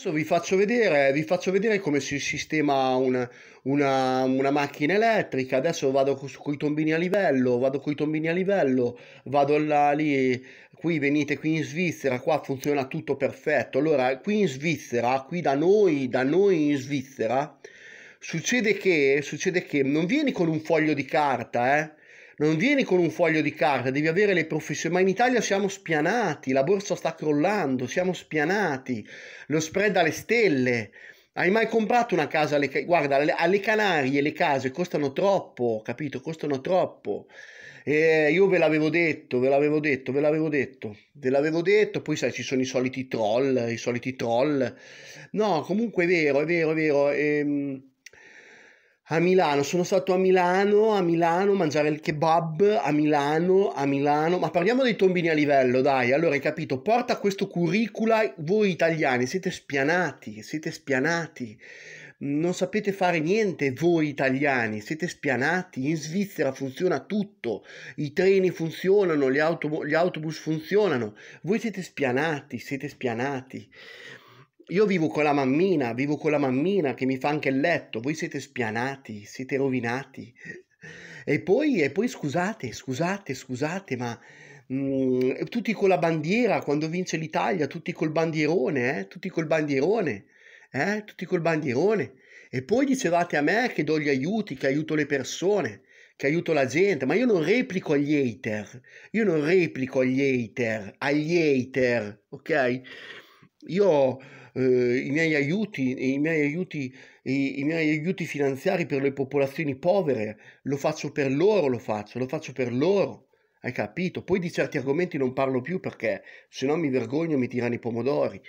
Adesso vi faccio vedere, vi faccio vedere come si sistema una, una, una macchina elettrica. Adesso vado con i tombini a livello, vado con i tombini a livello, vado là, lì, qui venite qui in Svizzera, qua funziona tutto perfetto. Allora, qui in Svizzera, qui da noi, da noi in Svizzera, succede che, succede che non vieni con un foglio di carta, eh? non vieni con un foglio di carta, devi avere le professioni. Ma in Italia siamo spianati, la borsa sta crollando, siamo spianati, lo spread alle stelle. Hai mai comprato una casa alle, guarda, alle Canarie le case costano troppo, capito? Costano troppo. E io ve l'avevo detto, ve l'avevo detto, ve l'avevo detto, ve l'avevo detto, poi sai ci sono i soliti troll, i soliti troll. No, comunque è vero, è vero, è vero. Ehm a Milano, sono stato a Milano, a Milano, mangiare il kebab, a Milano, a Milano, ma parliamo dei tombini a livello, dai, allora hai capito, porta questo curricula, voi italiani siete spianati, siete spianati, non sapete fare niente, voi italiani siete spianati, in Svizzera funziona tutto, i treni funzionano, gli, autobu- gli autobus funzionano, voi siete spianati, siete spianati, io vivo con la mammina, vivo con la mammina che mi fa anche il letto, voi siete spianati, siete rovinati. E poi, e poi scusate, scusate, scusate, ma mh, mm, tutti con la bandiera, quando vince l'Italia, tutti col bandierone, eh? tutti col bandierone, eh? tutti col bandierone. E poi dicevate a me che do gli aiuti, che aiuto le persone, che aiuto la gente, ma io non replico agli hater, io non replico agli hater, agli hater, ok? Io eh, i miei aiuti, i miei aiuti, i, i miei aiuti finanziari per le popolazioni povere, lo faccio per loro, lo faccio, lo faccio per loro. Hai capito? Poi di certi argomenti non parlo più perché se no mi vergogno, mi tirano i pomodori.